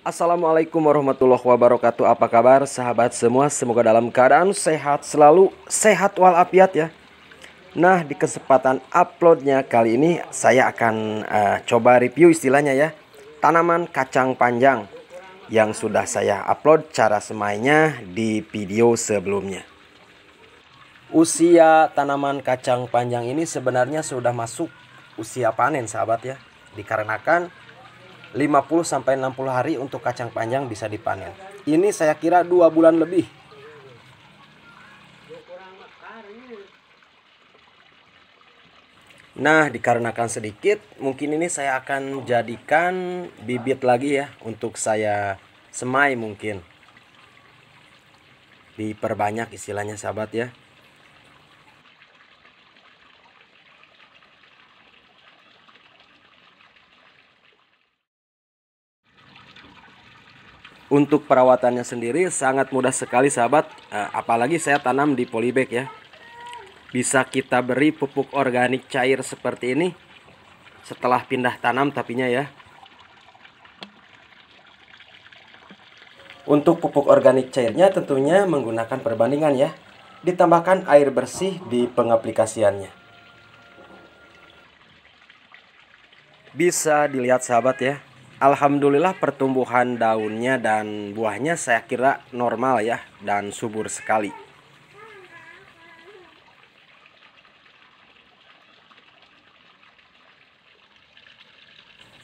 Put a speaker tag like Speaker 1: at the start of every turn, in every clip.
Speaker 1: Assalamualaikum warahmatullahi wabarakatuh Apa kabar sahabat semua Semoga dalam keadaan sehat selalu Sehat walafiat ya Nah di kesempatan uploadnya kali ini Saya akan uh, coba review istilahnya ya Tanaman kacang panjang Yang sudah saya upload cara semainya di video sebelumnya Usia tanaman kacang panjang ini sebenarnya sudah masuk usia panen sahabat ya Dikarenakan 50 sampai 60 hari untuk kacang panjang bisa dipanen. Ini saya kira dua bulan lebih. Nah, dikarenakan sedikit, mungkin ini saya akan jadikan bibit lagi ya untuk saya semai mungkin. Diperbanyak istilahnya sahabat ya. untuk perawatannya sendiri sangat mudah sekali sahabat eh, apalagi saya tanam di polybag ya bisa kita beri pupuk organik cair seperti ini setelah pindah tanam tapinya ya untuk pupuk organik cairnya tentunya menggunakan perbandingan ya ditambahkan air bersih di pengaplikasiannya bisa dilihat sahabat ya Alhamdulillah pertumbuhan daunnya dan buahnya saya kira normal ya dan subur sekali.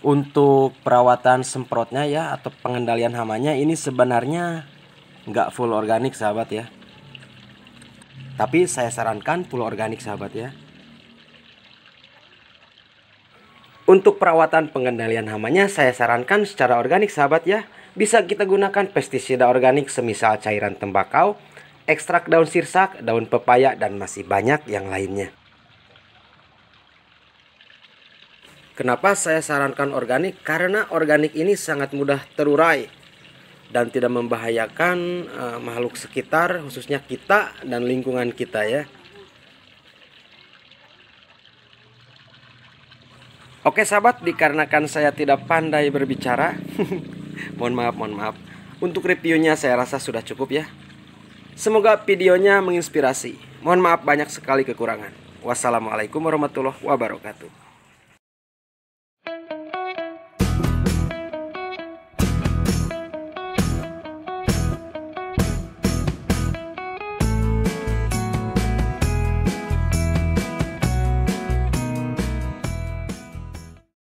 Speaker 1: Untuk perawatan semprotnya ya atau pengendalian hamanya ini sebenarnya nggak full organik sahabat ya. Tapi saya sarankan full organik sahabat ya. Untuk perawatan pengendalian hamanya, saya sarankan secara organik sahabat ya. Bisa kita gunakan pestisida organik semisal cairan tembakau, ekstrak daun sirsak, daun pepaya, dan masih banyak yang lainnya. Kenapa saya sarankan organik? Karena organik ini sangat mudah terurai dan tidak membahayakan uh, makhluk sekitar, khususnya kita dan lingkungan kita ya. Oke sahabat, dikarenakan saya tidak pandai berbicara, mohon maaf, mohon maaf. Untuk reviewnya saya rasa sudah cukup ya. Semoga videonya menginspirasi. Mohon maaf banyak sekali kekurangan. Wassalamualaikum warahmatullahi wabarakatuh.